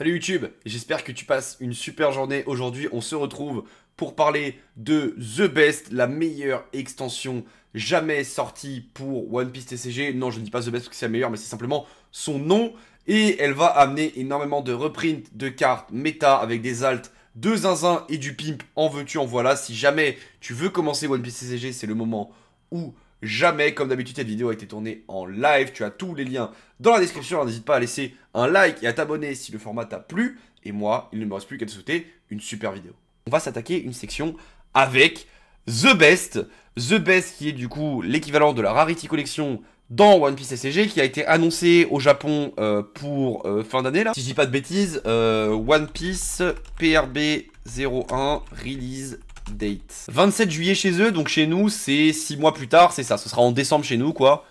Salut YouTube, j'espère que tu passes une super journée. Aujourd'hui, on se retrouve pour parler de The Best, la meilleure extension jamais sortie pour One Piece TCG. Non, je ne dis pas The Best parce que c'est la meilleure, mais c'est simplement son nom. Et elle va amener énormément de reprints de cartes méta avec des alts de zinzin et du pimp. En veux-tu, en voilà. Si jamais tu veux commencer One Piece TCG, c'est le moment où jamais. Comme d'habitude, cette vidéo a été tournée en live. Tu as tous les liens dans la description. N'hésite pas à laisser un like et à t'abonner si le format t'a plu. Et moi, il ne me reste plus qu'à te souhaiter une super vidéo. On va s'attaquer une section avec The Best. The Best qui est du coup l'équivalent de la Rarity Collection dans One Piece SCG qui a été annoncé au Japon euh, pour euh, fin d'année là. Si je dis pas de bêtises, euh, One Piece PRB 01 release date. 27 juillet chez eux, donc chez nous, c'est 6 mois plus tard, c'est ça. Ce sera en décembre chez nous, quoi.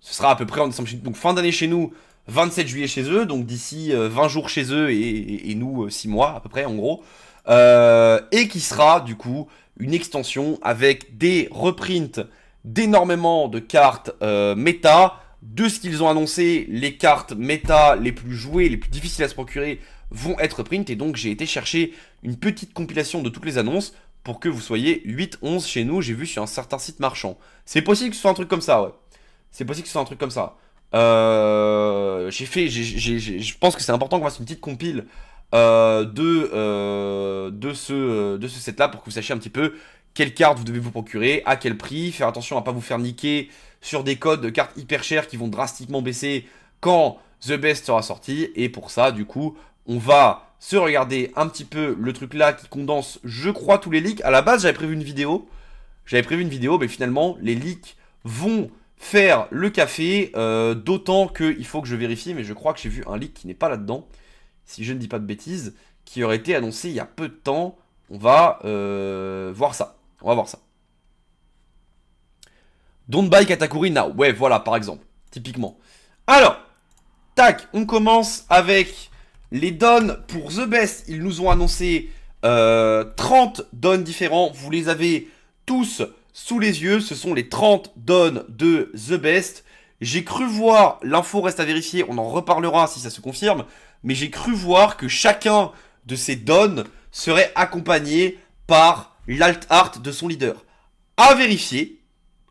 Ce sera à peu près en décembre chez Donc fin d'année chez nous, 27 juillet chez eux, donc d'ici 20 euh, jours chez eux et, et, nous 6 euh, mois à peu près en gros. Euh, et qui sera du coup une extension avec des reprints d'énormément de cartes méta, de ce qu'ils ont annoncé, les cartes méta les plus jouées, les plus difficiles à se procurer vont être print. Et donc j'ai été chercher une petite compilation de toutes les annonces pour que vous soyez 8-11 chez nous. J'ai vu sur un certain site marchand. C'est possible que ce soit un truc comme ça, ouais. C'est possible que ce soit un truc comme ça. Euh, j'ai fait, je pense que c'est important qu'on fasse une petite compile euh, de, euh, de ce, euh, de ce set-là pour que vous sachiez un petit peu quelle carte vous devez vous procurer, à quel prix, faire attention à pas vous faire niquer sur des codes de cartes hyper chères qui vont drastiquement baisser quand The Best sera sorti. Et pour ça, du coup, on va se regarder un petit peu le truc là qui condense, je crois, tous les leaks. À la base, j'avais prévu une vidéo. J'avais prévu une vidéo, mais finalement, les leaks vont faire le café, euh, d'autant d'autant qu'il faut que je vérifie, mais je crois que j'ai vu un leak qui n'est pas là-dedans, si je ne dis pas de bêtises, qui aurait été annoncé il y a peu de temps. On va euh, voir ça. On va voir ça. Don't buy Katakuri now. Ouais, voilà, par exemple. Typiquement. Alors, tac, on commence avec les dons pour The Best, ils nous ont annoncé 30 euh, dons différents. Vous les avez tous sous les yeux. Ce sont les 30 dons de The Best. J'ai cru voir, l'info reste à vérifier, on en reparlera si ça se confirme, mais j'ai cru voir que chacun de ces dons serait accompagné par l'alt art de son leader. À vérifier,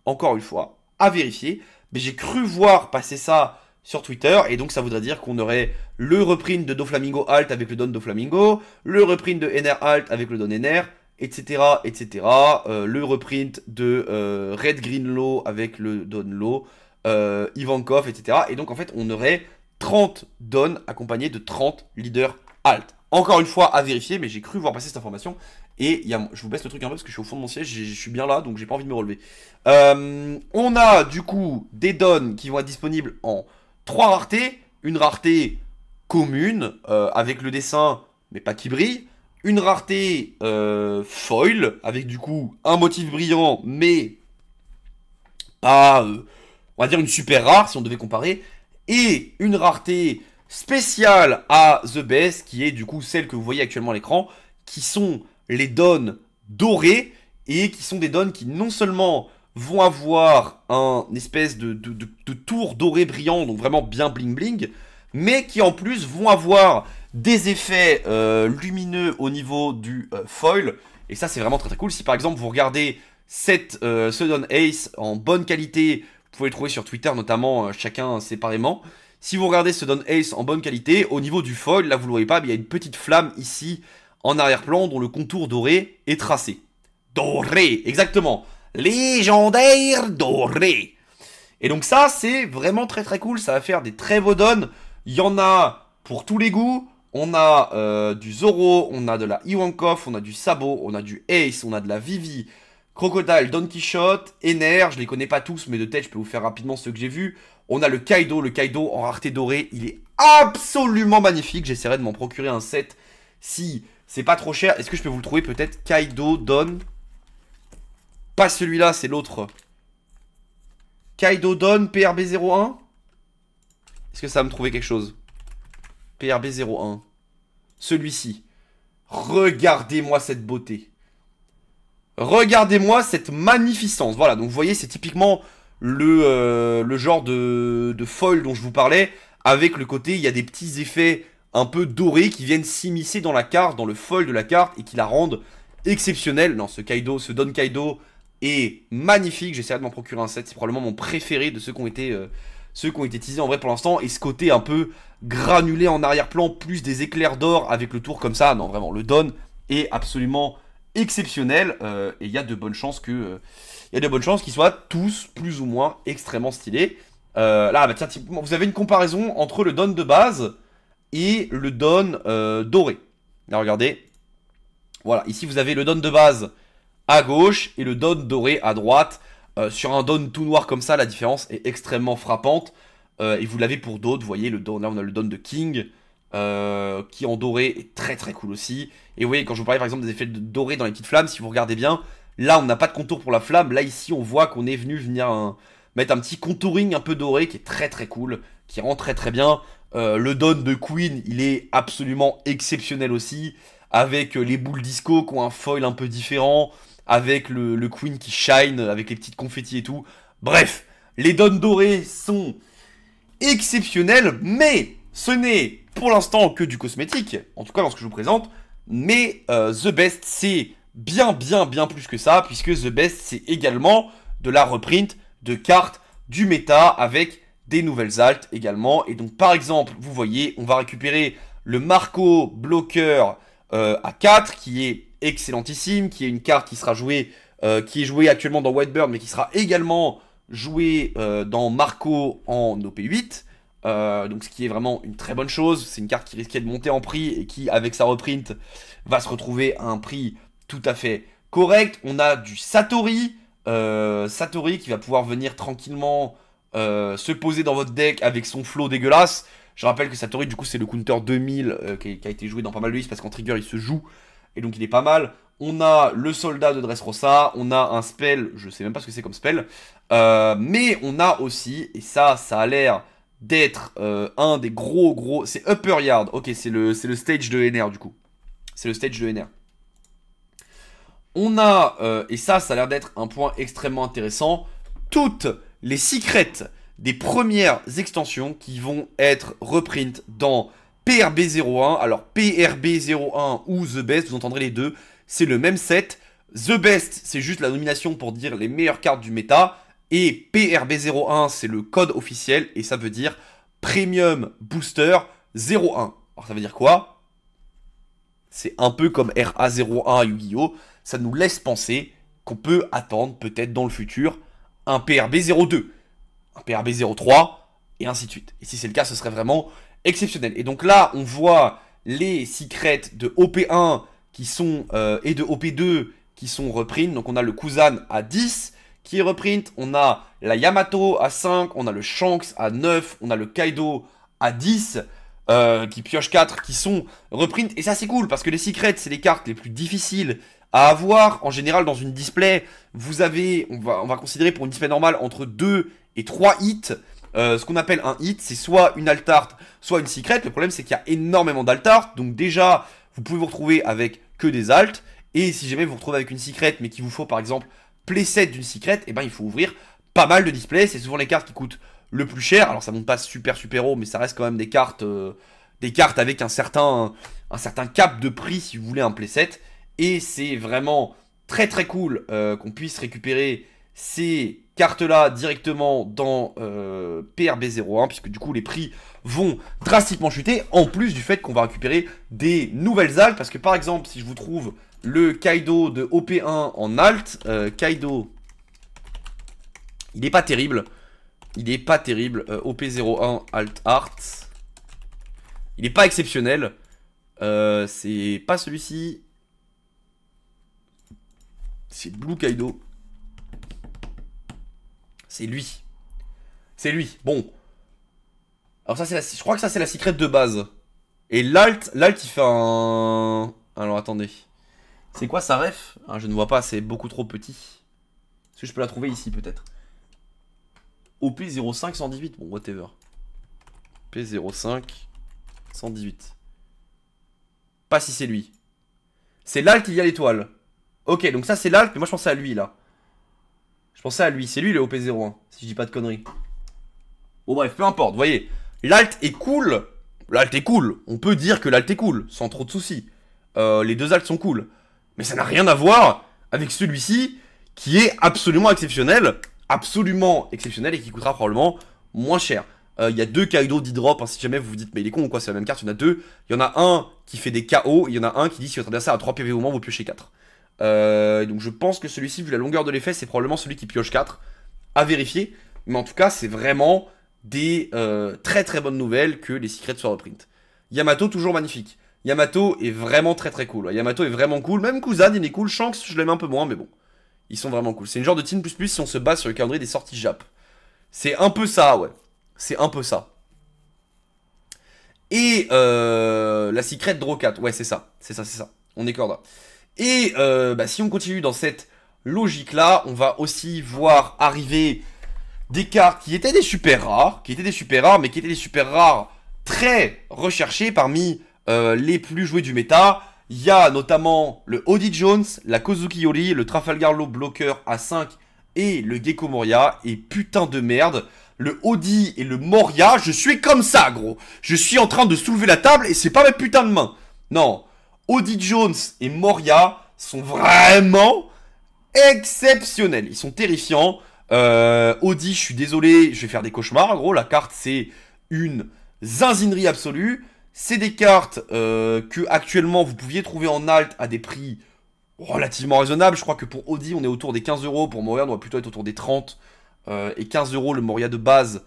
encore une fois, à vérifier, mais j'ai cru voir passer ça sur Twitter, et donc ça voudrait dire qu'on aurait le reprint de Doflamingo Alt avec le Don Doflamingo, le reprint de NR Alt avec le Don NR, etc., etc., le reprint de euh, Red Green Law avec le Don Law, Ivan euh, Ivankov, etc., et donc en fait on aurait 30 dons accompagnés de 30 leaders Alt. Encore une fois, à vérifier, mais j'ai cru voir passer cette information. Et je vous baisse le truc un peu parce que je suis au fond de mon siège, je suis bien là, donc j'ai pas envie de me relever. Euh, on a du coup des dons qui vont être disponibles en Trois raretés. Une rareté commune, euh, avec le dessin, mais pas qui brille. Une rareté euh, foil, avec du coup un motif brillant, mais pas, euh, on va dire, une super rare, si on devait comparer. Et une rareté spéciale à The Best, qui est du coup celle que vous voyez actuellement à l'écran, qui sont les donnes dorées, et qui sont des donnes qui non seulement vont avoir un espèce de, tour doré brillant, donc vraiment bien bling bling, mais qui en plus vont avoir des effets euh, lumineux au niveau du euh, foil. Et ça, c'est vraiment très très cool. Si par exemple vous regardez cette euh, Ace en bonne qualité, vous pouvez le trouver sur Twitter notamment, chacun séparément. Si vous regardez Sudden Ace en bonne qualité, au niveau du foil, là vous le voyez pas, mais il y a une petite flamme ici en arrière-plan dont le contour doré est tracé. Doré, exactement légendaire doré. Et donc ça, c'est vraiment très très cool, ça va faire des très beaux dons. Il y en a pour tous les goûts. On a euh, du Zoro, on a de la Iwankov, on a du Sabo, on a du Ace, on a de la Vivi, Crocodile, Don Quichotte, Ener, je les connais pas tous, mais de tête, je peux vous faire rapidement ceux que j'ai vu On a le Kaido, le Kaido en rareté dorée, il est absolument magnifique. J'essaierai de m'en procurer un set si c'est pas trop cher. Est-ce que je peux vous le trouver peut-être Kaido Don pas celui-là, c'est l'autre. Kaido Don PRB01 Est-ce que ça va me trouver quelque chose PRB01. Celui-ci. Regardez-moi cette beauté. Regardez-moi cette magnificence. Voilà, donc vous voyez, c'est typiquement le, euh, genre de, de foil dont je vous parlais. Avec le côté, il y a des petits effets un peu dorés qui viennent s'immiscer dans la carte, dans le foil de la carte, et qui la rendent exceptionnelle. Non, ce Kaido, ce Don Kaido, et magnifique. J'essaierai de m'en procurer un set. C'est probablement mon préféré de ceux qui ont été, euh, ceux qui ont été teasés en vrai pour l'instant. Et ce côté un peu granulé en arrière-plan, plus des éclairs d'or avec le tour comme ça. Non, vraiment, le Don est absolument exceptionnel. Euh, et il y a de bonnes chances que, euh, il y a de bonnes chances qu'ils soient tous plus ou moins extrêmement stylés. là, bah tiens, vous avez une comparaison entre le Don de base et le Don doré. Là, regardez. Voilà, ici vous avez le Don de base à gauche et le don doré à droite. Euh, sur un don tout noir comme ça, la différence est extrêmement frappante. Euh, et vous l'avez pour d'autres, vous voyez, le don là on a le don de King, euh, qui en doré est très très cool aussi. Et vous voyez, quand je vous parlais par exemple des effets de doré dans les petites flammes, si vous regardez bien, là on n'a pas de contour pour la flamme, là ici on voit qu'on est venu venir mettre un petit contouring un peu doré qui est très très cool, qui rend très très bien. le don de Queen, il est absolument exceptionnel aussi, avec les boules disco qui ont un foil un peu différent, avec le, Queen qui shine, avec les petites confettis et tout. Bref, les donnes dorées sont exceptionnelles, mais ce n'est pour l'instant que du cosmétique, en tout cas dans ce que je vous présente, mais euh, The Best c'est bien bien bien plus que ça, puisque The Best c'est également de la reprint de cartes du méta avec des nouvelles altes également, et donc par exemple, vous voyez, on va récupérer le Marco Blocker euh, à 4, qui est excellentissime, qui est une carte qui sera jouée, euh, qui est jouée actuellement dans Whiteburn, mais qui sera également jouée euh, dans Marco en OP8. Euh, donc ce qui est vraiment une très bonne chose, c'est une carte qui risquait de monter en prix et qui avec sa reprint va se retrouver à un prix tout à fait correct. On a du Satori, Satori qui va pouvoir venir tranquillement se poser dans votre deck avec son flow dégueulasse. Je rappelle que Satori, du coup, c'est le counter 2000 qui, a été joué dans pas mal de listes parce qu'en trigger, il se joue et donc il est pas mal. On a le soldat de Dressrosa, on a un spell, je sais même pas ce que c'est comme spell, euh, mais on a aussi, et ça, ça a l'air d'être euh, un des gros gros... C'est Upper Yard, ok, c'est le, le stage de NR du coup. C'est le stage de NR. On a, euh, et ça, ça a l'air d'être un point extrêmement intéressant, toutes les secrets des premières extensions qui vont être reprintes dans PRB01. Alors PRB01 ou The Best, vous entendrez les deux, c'est le même set. The Best, c'est juste la nomination pour dire les meilleures cartes du méta. Et PRB01, c'est le code officiel et ça veut dire Premium Booster 01. Alors ça veut dire quoi C'est un peu comme RA01 Yu-Gi-Oh! Ça nous laisse penser qu'on peut attendre peut-être dans le futur un PRB02, un PRB03 et ainsi de suite. Et si c'est le cas, ce serait vraiment exceptionnel. Et donc là, on voit les secrets de OP1 qui sont, euh, et de OP2 qui sont reprints. Donc on a le Kuzan à 10 qui est reprint, on a la Yamato à 5, on a le Shanks à 9, on a le Kaido à 10, euh, qui pioche 4, qui sont reprint. Et ça c'est cool, parce que les secrets, c'est les cartes les plus difficiles à avoir. En général, dans une display, vous avez, on va, on va considérer pour une display normale, entre 2 et 3 hits. Euh, ce qu'on appelle un hit, c'est soit une art, soit une secret. Le problème, c'est qu'il y a énormément d'altartes. Donc déjà, vous pouvez vous retrouver avec que des altes, Et si jamais vous vous retrouvez avec une secret, mais qu'il vous faut par exemple playset d'une secret, et eh ben il faut ouvrir pas mal de displays. C'est souvent les cartes qui coûtent le plus cher. Alors ça monte pas super super haut, mais ça reste quand même des cartes, euh, des cartes avec un certain, un certain cap de prix si vous voulez un playset. Et c'est vraiment très très cool euh, qu'on puisse récupérer ces carte là directement dans euh, PRB01 puisque du coup les prix vont drastiquement chuter en plus du fait qu'on va récupérer des nouvelles altes parce que par exemple si je vous trouve le Kaido de OP1 en alt euh, Kaido il n'est pas terrible il est pas terrible euh, OP01 alt art il est pas exceptionnel c'est pas celui-ci c'est Blue Kaido c'est lui. C'est lui. Bon. Alors ça, c'est la... Je crois que ça, c'est la secret de base. Et l'alt, l'alt, il fait un... Alors, attendez. C'est quoi sa ref ah, Je ne vois pas, c'est beaucoup trop petit. Est-ce que je peux la trouver ici, peut-être op 0518 bon, whatever. p 118 Pas si c'est lui. C'est l'alt, il y a l'étoile. Ok, donc ça, c'est l'alt, mais moi, je pensais à lui, là. Je pensais à lui. C'est lui le OP01, hein, si je dis pas de conneries. Bon, bref, peu importe. Vous voyez, l'alt est cool. L'alt est cool. On peut dire que l'alt est cool, sans trop de soucis. Euh, les deux alts sont cool. Mais ça n'a rien à voir avec celui-ci qui est absolument exceptionnel. Absolument exceptionnel et qui coûtera probablement moins cher. Euh, il y a deux Kaido d'Hydrop, hein, si jamais vous vous dites mais il est con ou quoi, c'est la même carte, il y en a deux. Il y en a un qui fait des KO, il y en a un qui dit si vous traversez à 3 PV au moins, vous piochez 4. Euh, donc je pense que celui-ci, vu la longueur de l'effet, c'est probablement celui qui pioche 4. À vérifier. Mais en tout cas, c'est vraiment des euh, très très bonnes nouvelles que les secrets soient reprint. Yamato, toujours magnifique. Yamato est vraiment très très cool. Yamato est vraiment cool. Même Kuzan, il est cool. Shanks, je l'aime un peu moins, mais bon. Ils sont vraiment cool. C'est une genre de team plus plus si on se base sur le calendrier des sorties Jap. C'est un peu ça, ouais. C'est un peu ça. Et euh, la secret 4 Ouais, c'est ça. C'est ça, c'est ça. On est et euh, bah, si on continue dans cette logique-là, on va aussi voir arriver des cartes qui étaient des super rares, qui étaient des super rares, mais qui étaient des super rares très recherchés parmi euh, les plus joués du méta. Il y a notamment le Audi Jones, la Kozuki Yori, le Trafalgar Law Blocker A5 et le Gecko Moria. Et putain de merde, le Audi et le Moria, je suis comme ça, gros. Je suis en train de soulever la table et c'est pas mes putain de mains Non, Audi Jones et Moria sont vraiment exceptionnels. Ils sont terrifiants. Audi, euh, je suis désolé, je vais faire des cauchemars. En gros, la carte, c'est une zinzinerie absolue. C'est des cartes euh, que actuellement vous pouviez trouver en alt à des prix relativement raisonnables. Je crois que pour Audi, on est autour des 15 euros. Pour Moria, on doit plutôt être autour des 30 euh, et 15 euros le Moria de base.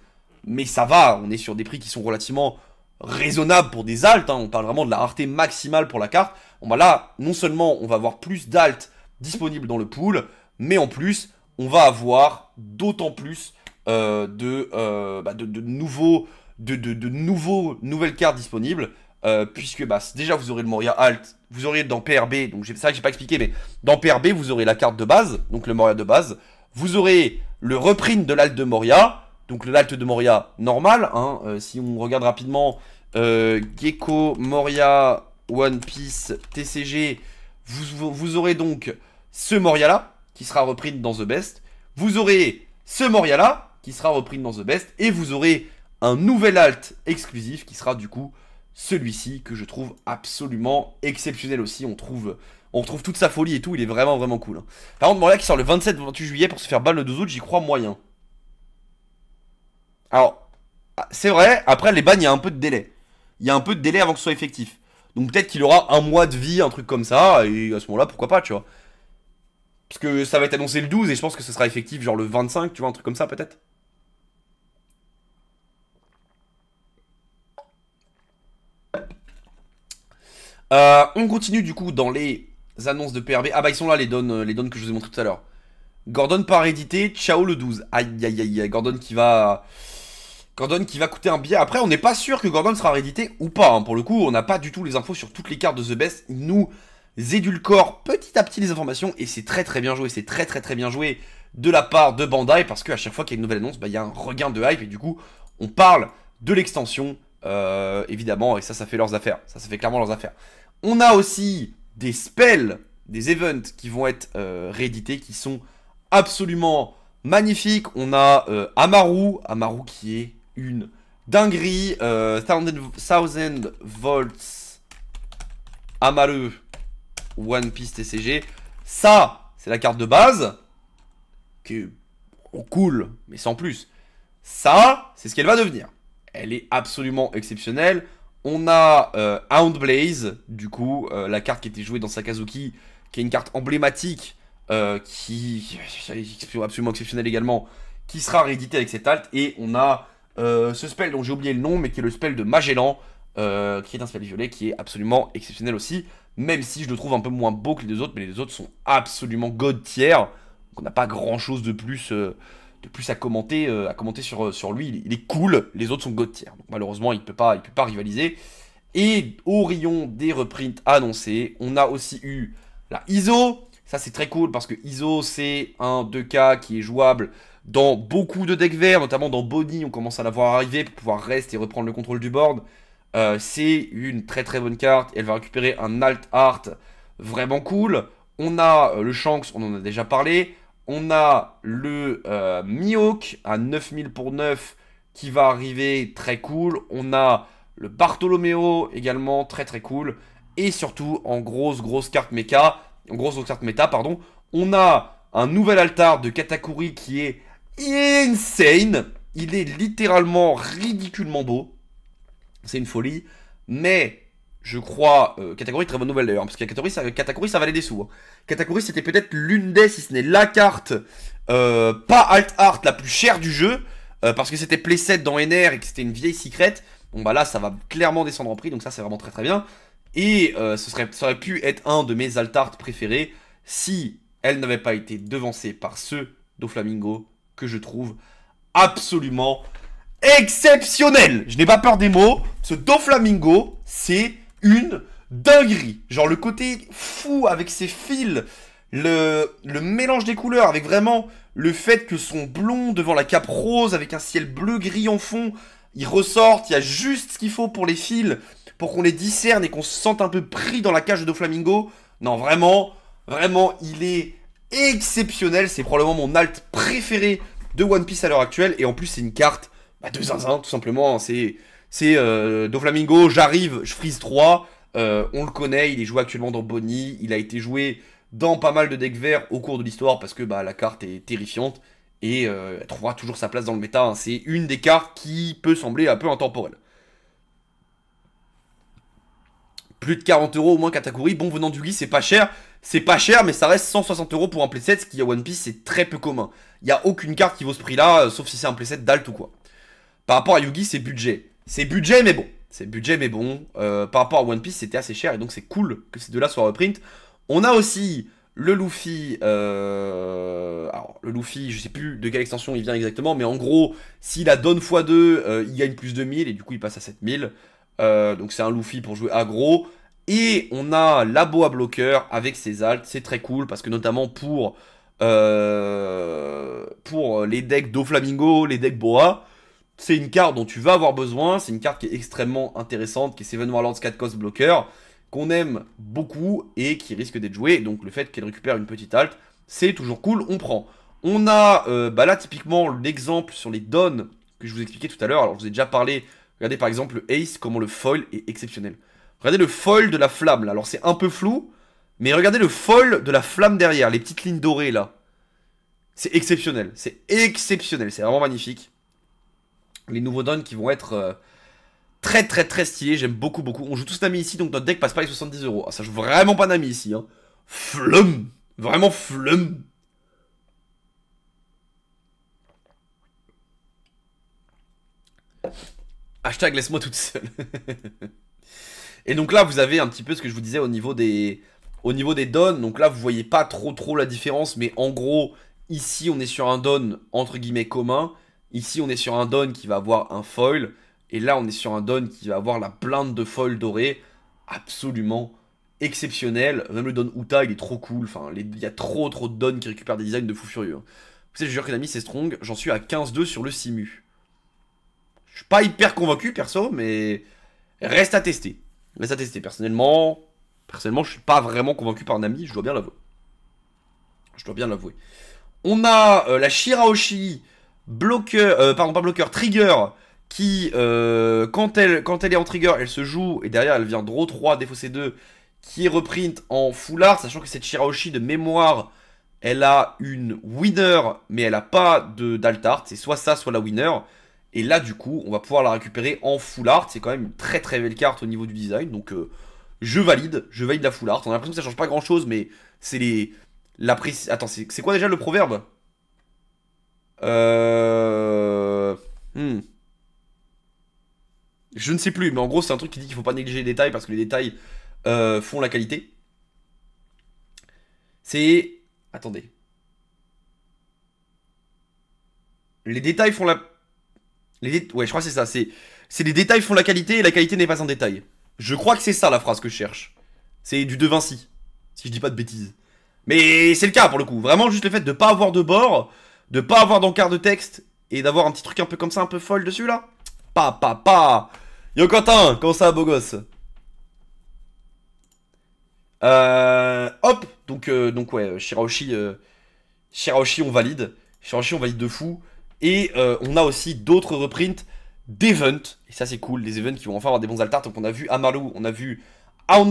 Mais ça va, on est sur des prix qui sont relativement raisonnable pour des altes, hein. on parle vraiment de la rareté maximale pour la carte, On va bah là, non seulement on va avoir plus d'altes disponibles dans le pool, mais en plus, on va avoir d'autant plus euh, euh, bah, de, de, nouveaux, de, nouveaux, nouvelles cartes disponibles, euh, puisque bah, déjà vous aurez le Moria Alt, vous aurez dans PRB, donc c'est vrai que j'ai pas expliqué, mais dans PRB vous aurez la carte de base, donc le Moria de base, vous aurez le reprint de l'Alt de Moria, donc l'alt de Moria normal, hein, euh, si on regarde rapidement, euh, Gecko, Moria, One Piece, TCG, vous, vous aurez donc ce Moria là, qui sera repris dans The Best, vous aurez ce Moria là, qui sera repris dans The Best, et vous aurez un nouvel alt exclusif qui sera du coup celui-ci que je trouve absolument exceptionnel aussi. On trouve, on toute sa folie et tout, il est vraiment vraiment cool. Hein. Par contre, Moria qui sort le 27-28 juillet pour se faire balle le 12 août, j'y crois moyen. Alors, c'est vrai, après les bannes, il y a un peu de délai. Il y a un peu de délai avant que ce soit effectif. Donc peut-être qu'il aura un mois de vie, un truc comme ça, et à ce moment-là, pourquoi pas, tu vois. Parce que ça va être annoncé le 12 et je pense que ce sera effectif genre le 25, tu vois, un truc comme ça peut-être. Euh, on continue du coup dans les annonces de PRB. Ah bah ils sont là les dons, euh, les que je vous ai montré tout à l'heure. Gordon par édité, ciao le 12. Aïe aïe aïe, Gordon qui va... Gordon qui va coûter un billet. Après, on n'est pas sûr que Gordon sera réédité ou pas. Hein. Pour le coup, on n'a pas du tout les infos sur toutes les cartes de The Best. Ils nous édulcore petit à petit les informations et c'est très très bien joué. C'est très très très bien joué de la part de Bandai parce qu'à chaque fois qu'il y a une nouvelle annonce, bah, il y a un regain de hype et du coup, on parle de l'extension, euh, évidemment, et ça, ça fait leurs affaires. Ça, ça fait clairement leurs affaires. On a aussi des spells, des events qui vont être euh, réédités, qui sont absolument magnifiques. On a euh, Amaru, Amaru qui est une dinguerie. 1000 euh, volts Amaru One Piece TCG. Ça, c'est la carte de base. Que on cool, mais sans plus. Ça, c'est ce qu'elle va devenir. Elle est absolument exceptionnelle. On a euh, Hound Blaze du coup, euh, la carte qui était jouée dans Sakazuki, qui est une carte emblématique, qui, est absolument exceptionnelle également, qui sera rééditée avec cette alt. Et on a euh, ce spell dont j'ai oublié le nom, mais qui est le spell de Magellan, euh, qui est un spell violet qui est absolument exceptionnel aussi, même si je le trouve un peu moins beau que les deux autres, mais les deux autres sont absolument god tiers. on n'a pas grand chose de plus, euh, de plus à commenter, à commenter sur, sur lui. Il, est cool, les autres sont god tiers. Donc malheureusement, il ne peut, pas, il peut pas rivaliser. Et au rayon des reprints annoncés, on a aussi eu la ISO. Ça, c'est très cool parce que ISO, c'est un 2K qui est jouable dans beaucoup de decks verts, notamment dans Bonnie, on commence à la voir arriver pour pouvoir rester et reprendre le contrôle du board. Euh, c'est une très très bonne carte. Elle va récupérer un alt art vraiment cool. On a euh, le Shanks, on en a déjà parlé. On a le Miok, euh, Mihawk à 9000 pour 9 qui va arriver très cool. On a le Bartolomeo également très très cool. Et surtout en grosse grosse carte méca, en grosse carte méta pardon, on a un nouvel altar de Katakuri qui est insane. Il est littéralement ridiculement beau. C'est une folie. Mais je crois, euh, très bonne nouvelle d'ailleurs, hein, parce que catégorie, ça, ça valait des sous. Hein. c'était peut-être l'une des, si ce n'est la carte, euh, pas alt art, la plus chère du jeu, euh, parce que c'était playset dans NR et que c'était une vieille secret. Bon bah là, ça va clairement descendre en prix, donc ça c'est vraiment très très bien. Et euh, ce serait, ça aurait pu être un de mes alt art préférés si elle n'avait pas été devancée par ceux d'Oflamingo que je trouve absolument exceptionnel. Je n'ai pas peur des mots. Ce flamingo, c'est une dinguerie. Genre le côté fou avec ses fils, le, le, mélange des couleurs, avec vraiment le fait que son blond devant la cape rose, avec un ciel bleu-gris en fond, il ressorte, il y a juste ce qu'il faut pour les fils, pour qu'on les discerne et qu'on se sente un peu pris dans la cage de flamingo. Non, vraiment, vraiment, il est exceptionnel. C'est probablement mon alt préféré de One Piece à l'heure actuelle. Et en plus, c'est une carte bah, de zinzin, tout simplement. C'est euh, Doflamingo, j'arrive, je freeze 3. Euh, on le connaît, il est joué actuellement dans Bonnie. Il a été joué dans pas mal de decks verts au cours de l'histoire parce que bah, la carte est terrifiante. Et euh, elle trouvera toujours sa place dans le méta. Hein. C'est une des cartes qui peut sembler un peu intemporelle. plus de 40 euros au moins Katakuri. Bon venant du Yugi, c'est pas cher. C'est pas cher, mais ça reste 160 euros pour un playset, ce qui à One Piece c'est très peu commun. Il n'y a aucune carte qui vaut ce prix-là, euh, sauf si c'est un playset d'alt ou quoi. Par rapport à Yugi, c'est budget. C'est budget, mais bon. C'est budget, mais bon. Euh, par rapport à One Piece, c'était assez cher, et donc c'est cool que ces deux-là soient reprint. On a aussi le Luffy. Euh, alors, le Luffy, je sais plus de quelle extension il vient exactement, mais en gros, s'il a donne x2, il gagne plus de 1000, et du coup il passe à 7000. Euh, donc c'est un Luffy pour jouer aggro. Et on a la Boa bloqueur avec ses alts. C'est très cool parce que notamment pour, euh, pour les decks flamingo les decks Boa, c'est une carte dont tu vas avoir besoin. C'est une carte qui est extrêmement intéressante, qui est Seven Warlords 4 cost bloqueur, qu'on aime beaucoup et qui risque d'être jouée. Donc le fait qu'elle récupère une petite alt, c'est toujours cool, on prend. On a euh, bah là typiquement l'exemple sur les dons que je vous expliquais tout à l'heure. Alors je vous ai déjà parlé Regardez par exemple le Ace, comment le foil est exceptionnel. Regardez le foil de la flamme là. Alors c'est un peu flou, mais regardez le foil de la flamme derrière, les petites lignes dorées là. C'est exceptionnel, c'est exceptionnel, c'est vraiment magnifique. Les nouveaux dons qui vont être euh, très très très stylés, j'aime beaucoup beaucoup. On joue tous Nami ici, donc notre deck passe pas les 70 euros. Ah, ça joue vraiment pas Nami ici. Hein. Flum Vraiment flum Hashtag laisse-moi toute seule. et donc là, vous avez un petit peu ce que je vous disais au niveau des, au niveau des dons. Donc là, vous voyez pas trop trop la différence, mais en gros, ici, on est sur un don entre guillemets commun. Ici, on est sur un don qui va avoir un foil. Et là, on est sur un don qui va avoir la plainte de foil doré. Absolument exceptionnel. Même le don Uta, il est trop cool. Enfin, il y a trop trop de dons qui récupèrent des designs de fou furieux. Vous savez, je jure que l'ami, c'est strong. J'en suis à 15-2 sur le simu. Je suis pas hyper convaincu, perso, mais reste à tester. Reste à tester. Personnellement, personnellement, je suis pas vraiment convaincu par Nami, je dois bien l'avouer. Je dois bien l'avouer. On a euh, la Shiraoshi, bloqueur, euh, pardon, pas bloqueur, trigger, qui, euh, quand, elle, quand elle est en trigger, elle se joue, et derrière elle vient draw 3, défausser 2, qui est reprint en foulard, sachant que cette Shiraoshi de mémoire, elle a une winner, mais elle a pas de d'altart, c'est soit ça, soit la winner. Et là, du coup, on va pouvoir la récupérer en full art. C'est quand même une très très belle carte au niveau du design. Donc, euh, je valide. Je valide la full art. On a l'impression que ça change pas grand chose, mais c'est les. La précision... Attends, c'est quoi déjà le proverbe Euh. Hmm. Je ne sais plus, mais en gros, c'est un truc qui dit qu'il faut pas négliger les détails parce que les détails euh, font la qualité. C'est. Attendez. Les détails font la ouais, je crois que c'est ça. C'est les détails font la qualité et la qualité n'est pas un détail. Je crois que c'est ça la phrase que je cherche. C'est du De Vinci, si je dis pas de bêtises. Mais c'est le cas pour le coup. Vraiment, juste le fait de pas avoir de bord, de pas avoir d'encart de texte et d'avoir un petit truc un peu comme ça, un peu folle dessus là. Pa, pa, pa. Yo Quentin, comment ça, beau gosse euh, Hop, donc, euh, donc ouais, Shiraoshi, euh, Shiraoshi, on valide. Shiraoshi, on valide de fou. Et euh, on a aussi d'autres reprints d'events. Et ça, c'est cool. Les events qui vont enfin avoir des bons altars. Donc, on a vu Amaru, on a vu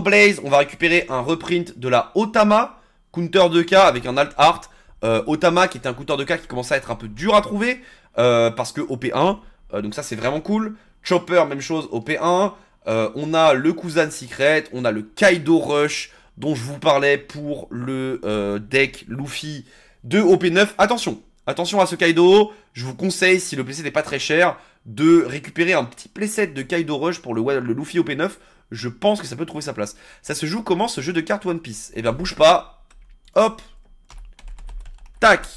Blaze, On va récupérer un reprint de la Otama, counter 2K avec un alt art. Euh, Otama, qui était un counter 2K qui commence à être un peu dur à trouver. Euh, parce que OP1. donc, ça, c'est vraiment cool. Chopper, même chose, OP1. on a le Cousin Secret. On a le Kaido Rush, dont je vous parlais pour le deck Luffy de OP9. Attention, attention à ce Kaido je vous conseille, si le playset n'est pas très cher, de récupérer un petit playset de Kaido Rush pour le, Luffy OP9. Je pense que ça peut trouver sa place. Ça se joue comment ce jeu de cartes One Piece Eh bien, bouge pas. Hop. Tac.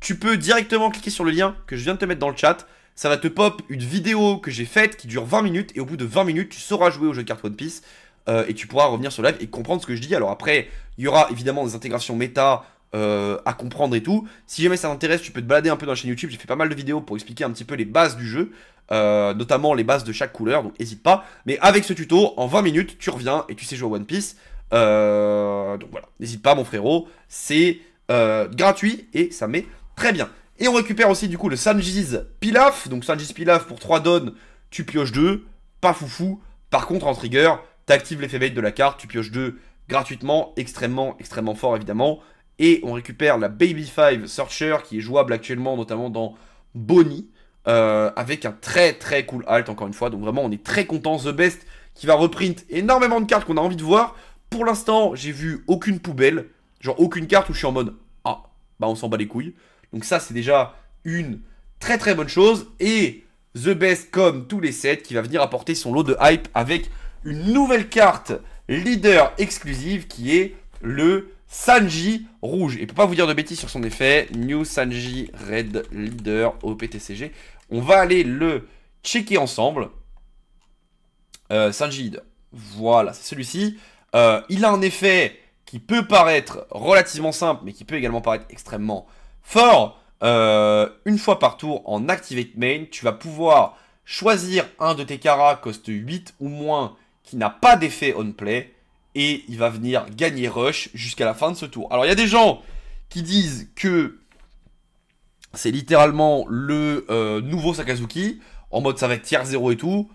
Tu peux directement cliquer sur le lien que je viens de te mettre dans le chat. Ça va te pop une vidéo que j'ai faite qui dure 20 minutes. Et au bout de 20 minutes, tu sauras jouer au jeu de cartes One Piece. Euh, et tu pourras revenir sur live et comprendre ce que je dis. Alors après, il y aura évidemment des intégrations méta euh, à comprendre et tout. Si jamais ça t'intéresse, tu peux te balader un peu dans la chaîne YouTube. J'ai fait pas mal de vidéos pour expliquer un petit peu les bases du jeu, euh, notamment les bases de chaque couleur, donc n'hésite pas. Mais avec ce tuto, en 20 minutes, tu reviens et tu sais jouer à One Piece. Euh, donc voilà, n'hésite pas mon frérot, c'est gratuit et ça met très bien. Et on récupère aussi du coup le Sanji's Pilaf. Donc Sanji's Pilaf pour 3 dons, tu pioches 2, pas foufou. Par contre en trigger, tu actives l'effet bait de la carte, tu pioches 2 gratuitement, extrêmement, extrêmement fort évidemment. Et on récupère la Baby 5 Searcher qui est jouable actuellement notamment dans Bonnie. Euh, avec un très très cool alt encore une fois. Donc vraiment on est très content. The Best qui va reprint énormément de cartes qu'on a envie de voir. Pour l'instant j'ai vu aucune poubelle. Genre aucune carte où je suis en mode Ah bah on s'en bat les couilles. Donc ça c'est déjà une très très bonne chose. Et The Best comme tous les sets qui va venir apporter son lot de hype avec une nouvelle carte leader exclusive qui est le Sanji rouge. Et peut pas vous dire de bêtises sur son effet, New Sanji Red Leader au PTCG. On va aller le checker ensemble. Euh, Sanji Voilà, c'est celui-ci. Euh, il a un effet qui peut paraître relativement simple, mais qui peut également paraître extrêmement fort. Euh, une fois par tour, en Activate Main, tu vas pouvoir choisir un de tes caras coste 8 ou moins qui n'a pas d'effet on play et il va venir gagner Rush jusqu'à la fin de ce tour. Alors il y a des gens qui disent que c'est littéralement le euh, nouveau Sakazuki, en mode ça va être tiers 0 et tout.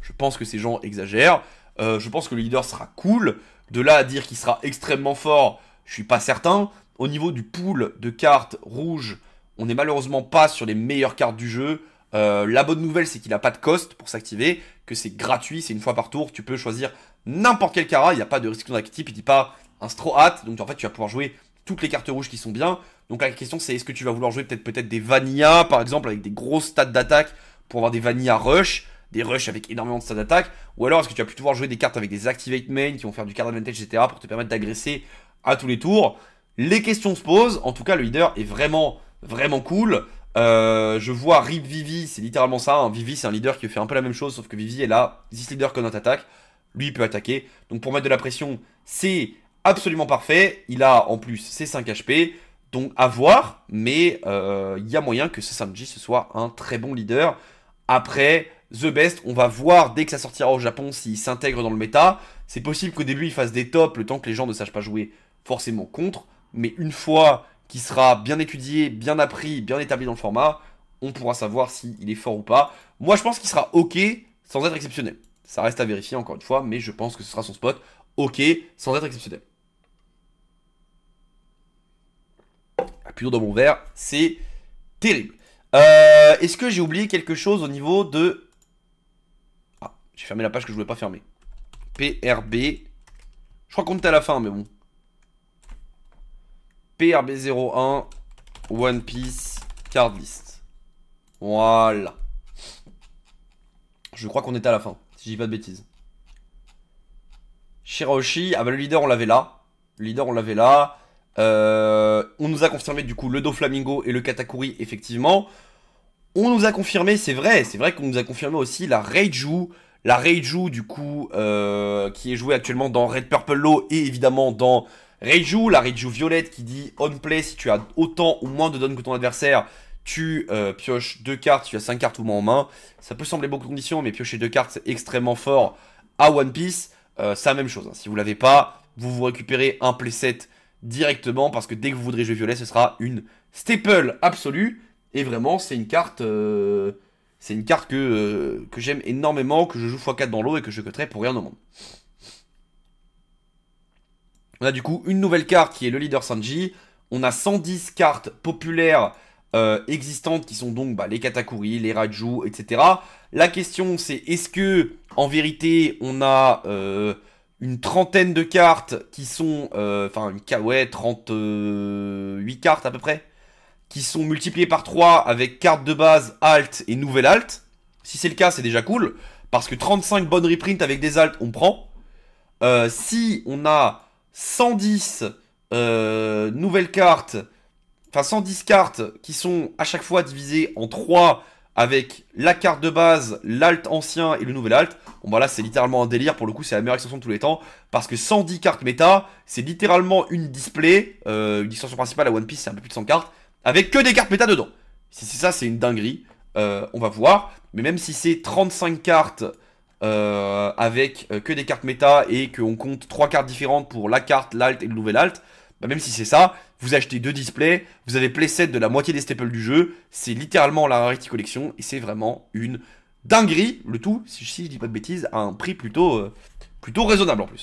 Je pense que ces gens exagèrent. Euh, je pense que le leader sera cool. De là à dire qu'il sera extrêmement fort, je suis pas certain. Au niveau du pool de cartes rouges, on n'est malheureusement pas sur les meilleures cartes du jeu. Euh, la bonne nouvelle, c'est qu'il n'a pas de cost pour s'activer, que c'est gratuit, c'est une fois par tour, tu peux choisir n'importe quel Kara, il n'y a pas de restriction d'actif, il dit pas un straw hat, donc en fait tu vas pouvoir jouer toutes les cartes rouges qui sont bien. Donc la question c'est est-ce que tu vas vouloir jouer peut-être peut-être des Vanilla par exemple avec des grosses stats d'attaque pour avoir des Vanilla Rush, des Rush avec énormément de stats d'attaque, ou alors est-ce que tu vas plutôt pouvoir jouer des cartes avec des Activate Main qui vont faire du card advantage etc pour te permettre d'agresser à tous les tours. Les questions se posent, en tout cas le leader est vraiment vraiment cool. Euh, je vois Rip Vivi, c'est littéralement ça. Hein. Vivi, c'est un leader qui fait un peu la même chose, sauf que Vivi est là, 10 leader notre attaque lui il peut attaquer. Donc pour mettre de la pression, c'est absolument parfait. Il a en plus ses 5 HP. Donc à voir, mais euh, il y a moyen que ce Sanji ce soit un très bon leader. Après, The Best, on va voir dès que ça sortira au Japon s'il s'intègre dans le méta. C'est possible qu'au début il fasse des tops le temps que les gens ne sachent pas jouer forcément contre. Mais une fois qu'il sera bien étudié, bien appris, bien établi dans le format, on pourra savoir s'il est fort ou pas. Moi je pense qu'il sera ok sans être exceptionnel. Ça reste à vérifier encore une fois, mais je pense que ce sera son spot. Ok, sans être exceptionnel. La dans mon verre, c'est terrible. Euh, est-ce que j'ai oublié quelque chose au niveau de... Ah, j'ai fermé la page que je voulais pas fermer. PRB. Je crois qu'on est à la fin, mais bon. PRB01, One Piece, Card List. Voilà. Je crois qu'on est à la fin. Si je dis pas de bêtises. Shiraoshi, ah bah le leader on l'avait là. Le leader on l'avait là. Euh, on nous a confirmé du coup le Doflamingo et le Katakuri effectivement. On nous a confirmé, c'est vrai, c'est vrai qu'on nous a confirmé aussi la Reiju. La Reiju du coup euh, qui est jouée actuellement dans Red Purple Law et évidemment dans Reiju. La Reiju violette qui dit on play si tu as autant ou moins de donne que ton adversaire tu euh, pioches deux cartes, tu as cinq cartes au moins en main. Ça peut sembler beaucoup de conditions, mais piocher deux cartes, c'est extrêmement fort à One Piece. Euh, c'est la même chose. Hein. Si vous l'avez pas, vous vous récupérez un playset directement parce que dès que vous voudrez jouer violet, ce sera une staple absolue. Et vraiment, c'est une carte, euh, c'est une carte que, que j'aime énormément, que je joue x4 dans l'eau et que je cutterai pour rien au monde. On a du coup une nouvelle carte qui est le leader Sanji. On a 110 cartes populaires euh, existantes qui sont donc bah, les Katakuri, les Raju, etc. La question c'est est-ce que en vérité on a euh, une trentaine de cartes qui sont, euh, enfin une ouais 38 cartes à peu près, qui sont multipliées par 3 avec cartes de base alt et nouvelle alt. Si c'est le cas c'est déjà cool parce que 35 bonnes reprints avec des alt, on prend. si on a 110 nouvelles cartes enfin 110 cartes qui sont à chaque fois divisées en 3 avec la carte de base, l'alt ancien et le nouvel alt. Bon bah là c'est littéralement un délire, pour le coup c'est la meilleure extension de tous les temps, parce que 110 cartes méta, c'est littéralement une display, euh, une extension principale à One Piece c'est un peu plus de 100 cartes, avec que des cartes méta dedans. Si c'est ça c'est une dinguerie, euh, on va voir, mais même si c'est 35 cartes euh, avec que des cartes méta et qu'on compte 3 cartes différentes pour la carte, l'alt et le nouvel alt, bah, même si c'est ça, vous achetez deux displays, vous avez playset de la moitié des staples du jeu, c'est littéralement la Rarity Collection, et c'est vraiment une dinguerie, le tout, si, je dis pas de bêtises, à un prix plutôt, euh, plutôt raisonnable en plus.